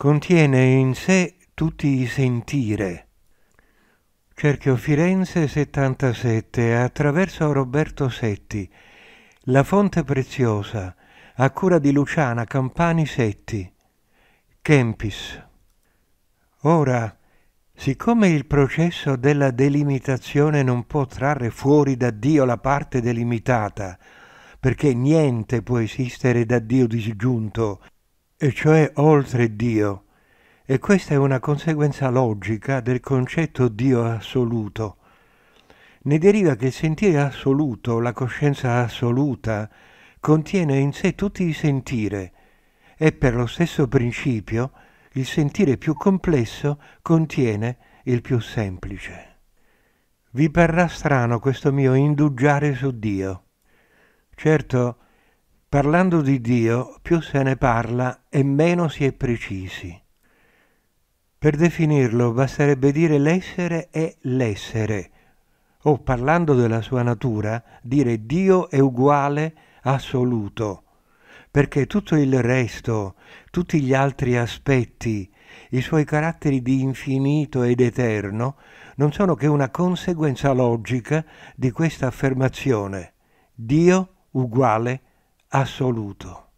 contiene in sé tutti i sentire. Cerchio Firenze 77 attraverso Roberto Setti. La fonte preziosa a cura di Luciana Campani Setti. Kempis. Ora, siccome il processo della delimitazione non può trarre fuori da Dio la parte delimitata, perché niente può esistere da Dio disgiunto, e cioè oltre Dio, e questa è una conseguenza logica del concetto Dio assoluto. Ne deriva che il sentire assoluto, la coscienza assoluta, contiene in sé tutti i sentire e per lo stesso principio il sentire più complesso contiene il più semplice. Vi parrà strano questo mio indugiare su Dio. Certo, Parlando di Dio più se ne parla e meno si è precisi. Per definirlo basterebbe dire l'essere è l'essere, o parlando della sua natura, dire Dio è uguale assoluto, perché tutto il resto, tutti gli altri aspetti, i suoi caratteri di infinito ed eterno, non sono che una conseguenza logica di questa affermazione. Dio uguale assoluto assoluto